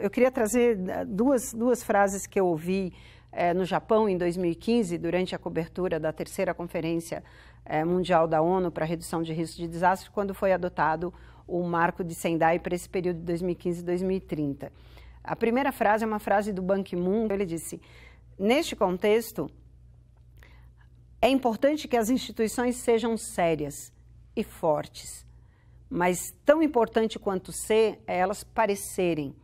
Eu queria trazer eh, duas, duas frases que eu ouvi é, no Japão em 2015, durante a cobertura da terceira Conferência é, Mundial da ONU para Redução de Risco de Desastre, quando foi adotado o marco de Sendai para esse período de 2015 e 2030. A primeira frase é uma frase do Ban Ki-moon, ele disse: Neste contexto, é importante que as instituições sejam sérias e fortes, mas tão importante quanto ser é elas parecerem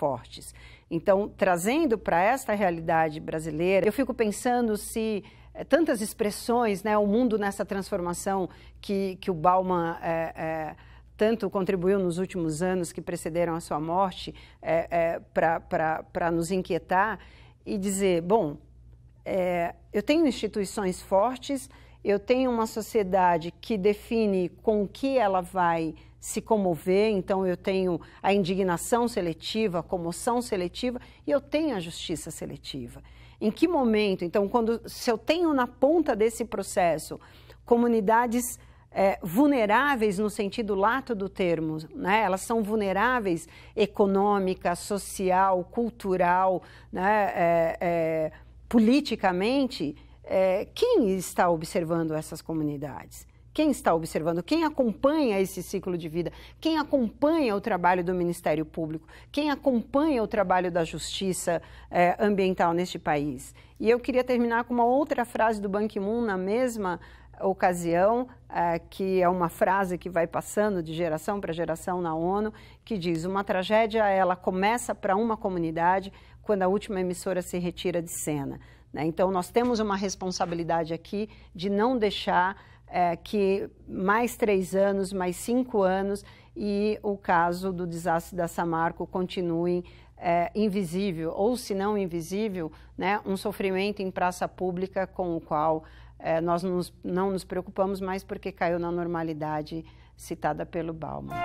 fortes. Então, trazendo para esta realidade brasileira, eu fico pensando se eh, tantas expressões, né, o mundo nessa transformação que, que o Bauman é, é, tanto contribuiu nos últimos anos que precederam a sua morte é, é, para nos inquietar e dizer, bom, é, eu tenho instituições fortes eu tenho uma sociedade que define com o que ela vai se comover, então eu tenho a indignação seletiva, a comoção seletiva e eu tenho a justiça seletiva. Em que momento? Então, quando se eu tenho na ponta desse processo comunidades é, vulneráveis no sentido lato do termo, né? elas são vulneráveis econômica, social, cultural, né? É, é, politicamente é, quem está observando essas comunidades? Quem está observando? Quem acompanha esse ciclo de vida? Quem acompanha o trabalho do Ministério Público? Quem acompanha o trabalho da Justiça é, Ambiental neste país? E eu queria terminar com uma outra frase do Ban Ki-moon na mesma ocasião, é, que é uma frase que vai passando de geração para geração na ONU, que diz: uma tragédia ela começa para uma comunidade quando a última emissora se retira de cena. Né? Então, nós temos uma responsabilidade aqui de não deixar é, que mais três anos, mais cinco anos, e o caso do desastre da Samarco continue é, invisível, ou se não invisível, né, um sofrimento em praça pública com o qual é, nós nos, não nos preocupamos mais porque caiu na normalidade citada pelo Bauman.